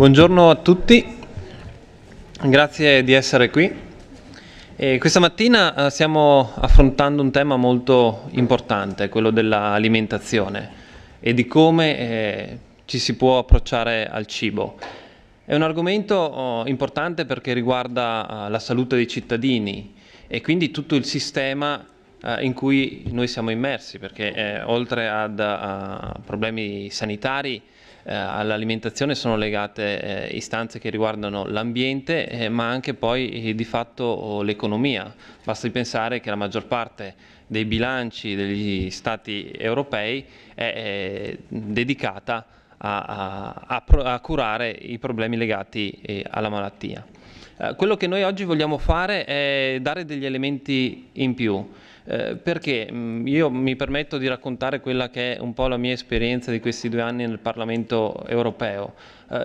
Buongiorno a tutti, grazie di essere qui. E questa mattina eh, stiamo affrontando un tema molto importante, quello dell'alimentazione e di come eh, ci si può approcciare al cibo. È un argomento oh, importante perché riguarda uh, la salute dei cittadini e quindi tutto il sistema uh, in cui noi siamo immersi, perché eh, oltre ad uh, problemi sanitari, eh, all'alimentazione sono legate eh, istanze che riguardano l'ambiente eh, ma anche poi eh, di fatto l'economia. Basta pensare che la maggior parte dei bilanci degli stati europei è eh, dedicata a, a, a curare i problemi legati eh, alla malattia. Eh, quello che noi oggi vogliamo fare è dare degli elementi in più, eh, perché mm, io mi permetto di raccontare quella che è un po' la mia esperienza di questi due anni nel Parlamento europeo.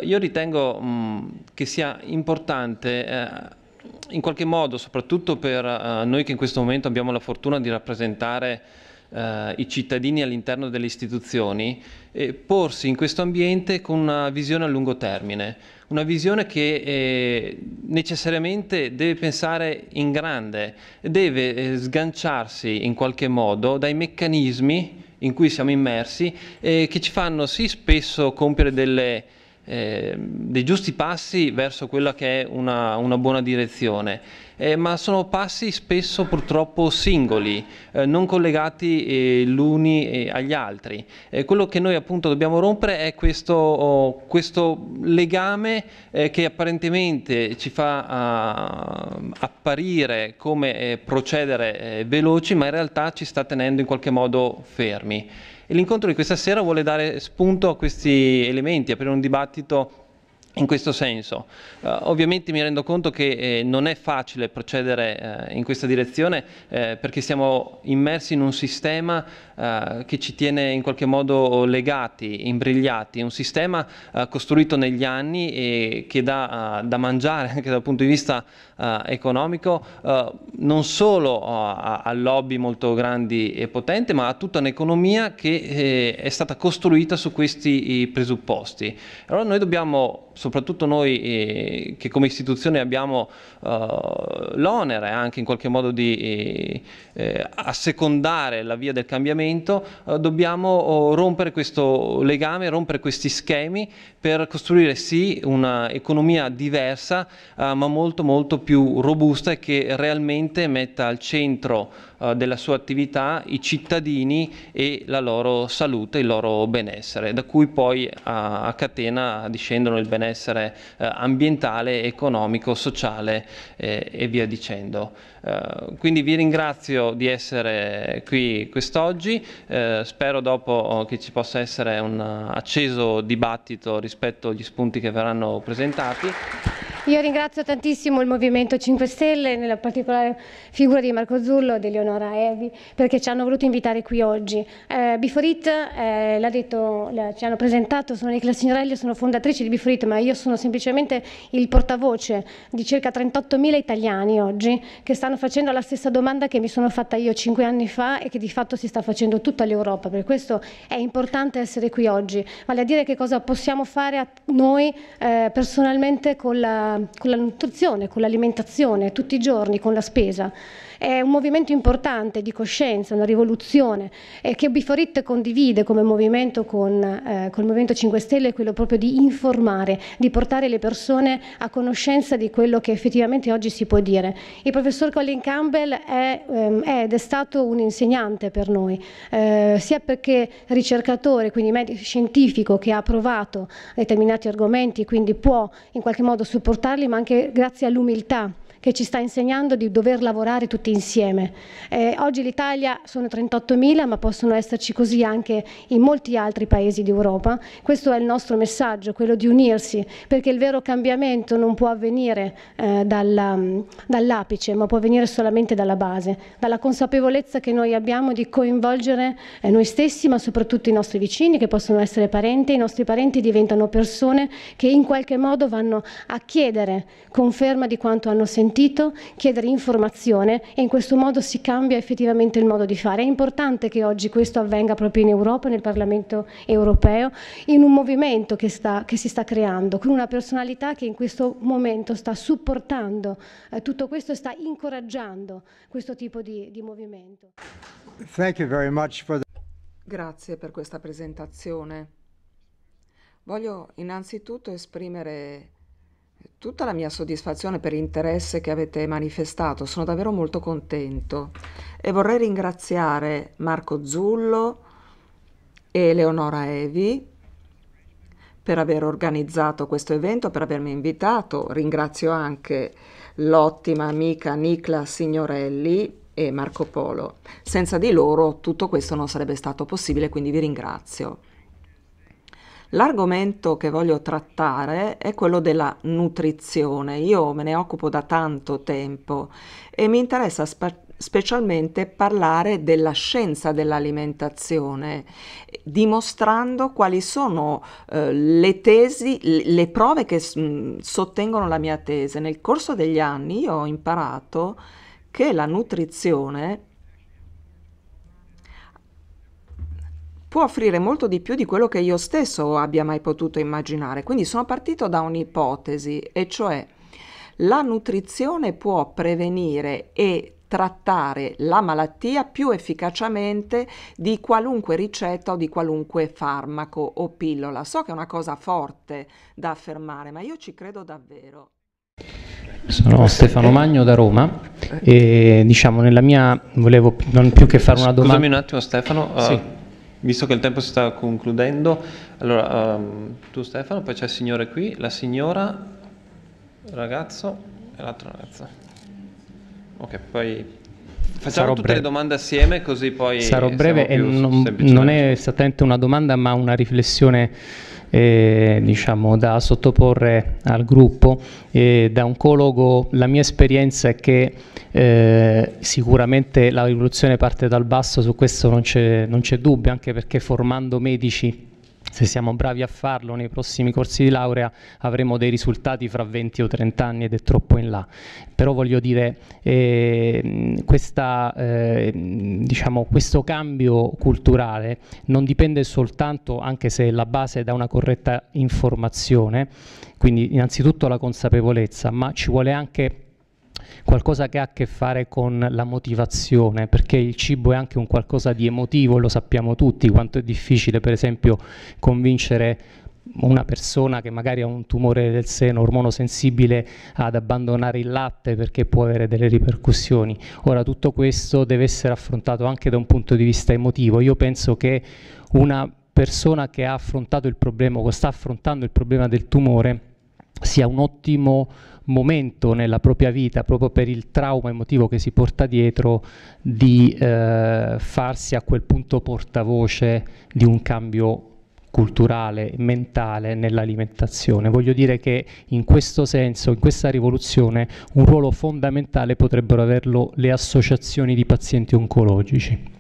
io ritengo mm, che sia importante in qualche modo, soprattutto per noi che in questo momento abbiamo la fortuna di rappresentare eh, i cittadini all'interno delle istituzioni e eh, porsi in questo ambiente con una visione a lungo termine, una visione che eh, necessariamente deve pensare in grande, deve eh, sganciarsi in qualche modo dai meccanismi in cui siamo immersi eh, che ci fanno sì spesso compiere delle eh, dei giusti passi verso quella che è una, una buona direzione eh, ma sono passi spesso purtroppo singoli, eh, non collegati eh, l'uni eh, agli altri. Eh, quello che noi appunto dobbiamo rompere è questo, oh, questo legame eh, che apparentemente ci fa uh, apparire come procedere veloci, ma in realtà ci sta tenendo in qualche modo fermi. L'incontro di questa sera vuole dare spunto a questi elementi, aprire un dibattito in questo senso, uh, ovviamente mi rendo conto che eh, non è facile procedere eh, in questa direzione eh, perché siamo immersi in un sistema eh, che ci tiene in qualche modo legati, imbrigliati, un sistema eh, costruito negli anni e che dà da mangiare anche dal punto di vista economico non solo a, a, lobby molto grandi e potenti ma a tutta un'economia che è stata costruita su questi presupposti. Allora noi dobbiamo soprattutto noi eh, che come istituzione abbiamo eh, l'onere anche in qualche modo di eh, eh assecondare la via del cambiamento, eh, dobbiamo oh, rompere questo legame, rompere questi schemi per costruire sì un'economia diversa eh, ma molto molto più robusta e che realmente metta al centro eh, della sua attività i cittadini e la loro salute, il loro benessere, da cui poi a, a catena discendono il benessere eh, ambientale, economico, sociale eh, e via dicendo. Eh, quindi vi ringrazio di essere qui quest'oggi, eh, spero dopo eh, che ci possa essere un acceso dibattito rispetto agli spunti che verranno presentati. Io ringrazio tantissimo il Movimento 5 Stelle, nella particolare figura di Marco Zullo e di Leonora Evi, perché ci hanno voluto invitare qui oggi. Eh, Biforit, eh, l'ha detto, ci hanno presentato, sono Nicola Signorelli, sono fondatrice di Biforit, ma io sono semplicemente il portavoce di circa 38.000 italiani oggi che stanno facendo la stessa domanda che mi sono fatta io cinque anni fa e che di fatto si sta facendo tutta l'Europa. Per questo è importante essere qui oggi, vale a dire che cosa possiamo fare noi eh, personalmente con la con la nutrizione, con l'alimentazione, tutti i giorni, con la spesa. È un movimento importante di coscienza, una rivoluzione eh, che Biforit condivide come movimento con eh, il Movimento 5 Stelle, quello proprio di informare, di portare le persone a conoscenza di quello che effettivamente oggi si può dire. Il professor Colin Campbell è, ehm, è ed è stato un insegnante per noi, eh, sia perché ricercatore, quindi medico scientifico che ha provato determinati argomenti, quindi può in qualche modo supportarli, ma anche grazie all'umiltà che ci sta insegnando di dover lavorare tutti insieme. Eh, oggi l'Italia sono 38.000, ma possono esserci così anche in molti altri paesi d'Europa. Questo è il nostro messaggio, quello di unirsi, perché il vero cambiamento non può avvenire eh, dall'apice, ma può avvenire solamente dalla base, dalla consapevolezza che noi abbiamo di coinvolgere eh, noi stessi, ma soprattutto i nostri vicini, che possono essere parenti, i nostri parenti diventano persone che in qualche modo vanno a chiedere conferma di quanto hanno sentito sentito, chiedere informazione e in questo modo si cambia effettivamente il modo di fare. È importante che oggi questo avvenga proprio in Europa, nel Parlamento europeo, in un movimento che, sta, che si sta creando, con una personalità che in questo momento sta supportando eh, tutto questo e sta incoraggiando questo tipo di, di movimento. Grazie per questa presentazione. Voglio innanzitutto esprimere tutta la mia soddisfazione per l'interesse che avete manifestato, sono davvero molto contento e vorrei ringraziare Marco Zullo e Leonora Evi per aver organizzato questo evento, per avermi invitato. Ringrazio anche l'ottima amica Nicla Signorelli e Marco Polo. Senza di loro tutto questo non sarebbe stato possibile, quindi vi ringrazio. L'argomento che voglio trattare è quello della nutrizione. Io me ne occupo da tanto tempo e mi interessa sp- specialmente parlare della scienza dell'alimentazione, dimostrando quali sono eh, le tesi, le prove che mh, mm, sottengono la mia tesi. Nel corso degli anni io ho imparato che la nutrizione può offrire molto di più di quello che io stesso abbia mai potuto immaginare. Quindi sono partito da un'ipotesi, e cioè la nutrizione può prevenire e trattare la malattia più efficacemente di qualunque ricetta o di qualunque farmaco o pillola. So che è una cosa forte da affermare, ma io ci credo davvero. Sono Stefano Magno da Roma e diciamo nella mia volevo non più che fare una domanda. Scusami un attimo Stefano, sì. uh, Visto che il tempo si sta concludendo, allora um, tu Stefano, poi c'è il signore qui, la signora, il ragazzo e l'altro ragazzo. Ok, poi Facciamo Sarò tutte breve. le domande assieme così poi... Sarò breve e non, non è esattamente una domanda ma una riflessione eh, diciamo, da sottoporre al gruppo. E da oncologo la mia esperienza è che eh, sicuramente la rivoluzione parte dal basso, su questo non c'è dubbio, anche perché formando medici se siamo bravi a farlo nei prossimi corsi di laurea avremo dei risultati fra 20 o 30 anni ed è troppo in là. Però voglio dire, eh, questa, eh, diciamo, questo cambio culturale non dipende soltanto, anche se la base è da una corretta informazione, quindi innanzitutto la consapevolezza, ma ci vuole anche qualcosa che ha a che fare con la motivazione, perché il cibo è anche un qualcosa di emotivo, lo sappiamo tutti, quanto è difficile per esempio convincere una persona che magari ha un tumore del seno ormonosensibile ad abbandonare il latte perché può avere delle ripercussioni. Ora tutto questo deve essere affrontato anche da un punto di vista emotivo. Io penso che una persona che ha affrontato il problema o sta affrontando il problema del tumore sia un ottimo momento nella propria vita, proprio per il trauma emotivo che si porta dietro, di eh, farsi a quel punto portavoce di un cambio culturale, mentale nell'alimentazione. Voglio dire che in questo senso, in questa rivoluzione, un ruolo fondamentale potrebbero averlo le associazioni di pazienti oncologici.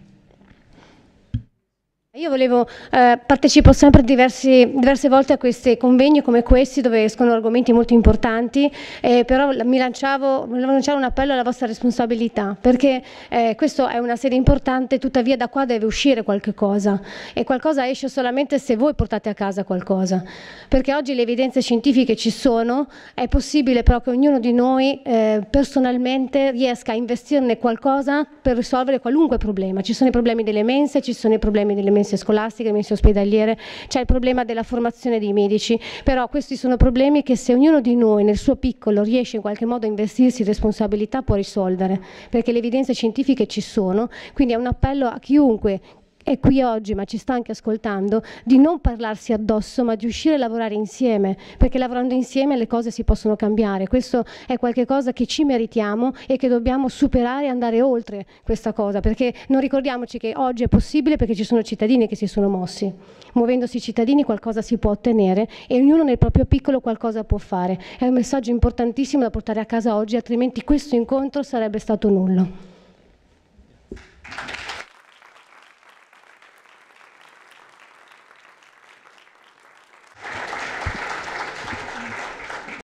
Io volevo, eh, partecipo sempre diversi, diverse volte a questi convegni come questi dove escono argomenti molto importanti, eh, però mi lanciavo, mi lanciavo, un appello alla vostra responsabilità perché eh, questa è una sede importante, tuttavia da qua deve uscire qualche cosa e qualcosa esce solamente se voi portate a casa qualcosa, perché oggi le evidenze scientifiche ci sono, è possibile però che ognuno di noi eh, personalmente riesca a investirne qualcosa per risolvere qualunque problema, ci sono i problemi delle mense, ci sono i problemi delle mense mense scolastiche, mense ospedaliere, c'è il problema della formazione dei medici, però questi sono problemi che se ognuno di noi nel suo piccolo riesce in qualche modo a investirsi in responsabilità può risolvere, perché le evidenze scientifiche ci sono, quindi è un appello a chiunque è qui oggi, ma ci sta anche ascoltando, di non parlarsi addosso, ma di uscire a lavorare insieme, perché lavorando insieme le cose si possono cambiare. Questo è qualcosa che ci meritiamo e che dobbiamo superare e andare oltre questa cosa, perché non ricordiamoci che oggi è possibile perché ci sono cittadini che si sono mossi. Muovendosi cittadini qualcosa si può ottenere e ognuno nel proprio piccolo qualcosa può fare. È un messaggio importantissimo da portare a casa oggi, altrimenti questo incontro sarebbe stato nullo.